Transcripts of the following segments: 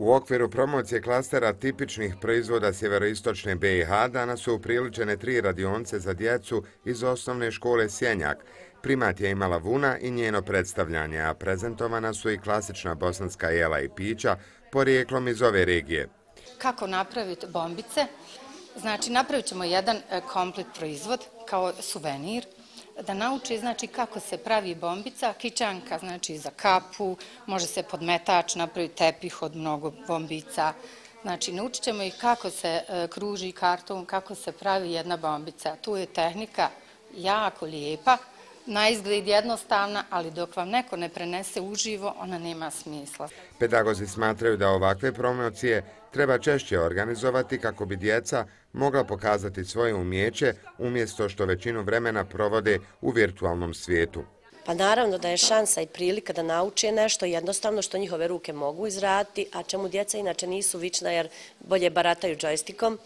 U okviru promocije klastera tipičnih proizvoda sjeveroistočne BiH danas su upriličene tri radionce za djecu iz osnovne škole Sjenjak. Primat je imala vuna i njeno predstavljanje, a prezentovana su i klasična bosanska jela i pića porijeklom iz ove regije. Kako napraviti bombice? Znači, napravit ćemo jedan e, komplet proizvod kao suvenir da nauče znači kako se pravi bombica, kičanka znači za kapu, može se podmetač napravi tepih od mnogo bombica. Znači naučit ćemo ih kako se e, kruži kartom, kako se pravi jedna bombica. Tu je tehnika jako lijepa, Na izgled jednostavna, ali dok vam neko ne prenese uživo, ona nema smisla. Pedagozi smatraju da ovakve promocije treba češće organizovati kako bi djeca mogla pokazati svoje umjeće umjesto što većinu vremena provode u virtualnom svijetu. Pa naravno da je šansa i prilika da nauče nešto jednostavno što njihove ruke mogu izraditi, a čemu djeca inače nisu vična jer bolje barataju džojstikom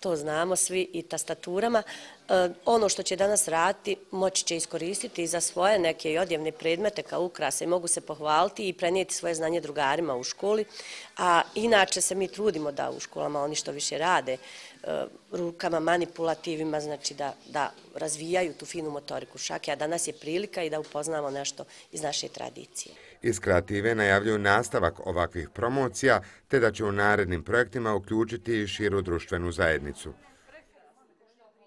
to znamo svi i tastaturama. E, ono što će danas raditi moći će iskoristiti za svoje neke odjevne predmete kao ukrasa i mogu se pohvaliti i prenijeti svoje znanje drugarima u školi. A inače se mi trudimo da u školama oni što više rade e, rukama, manipulativima, znači da razvijaju tu finu motoriku šake, a danas je prilika i da upoznamo nešto iz naše tradicije. Iz kreative najavljuju nastavak ovakvih promocija, te da će u narednim projektima uključiti širu društvenu zajednicu.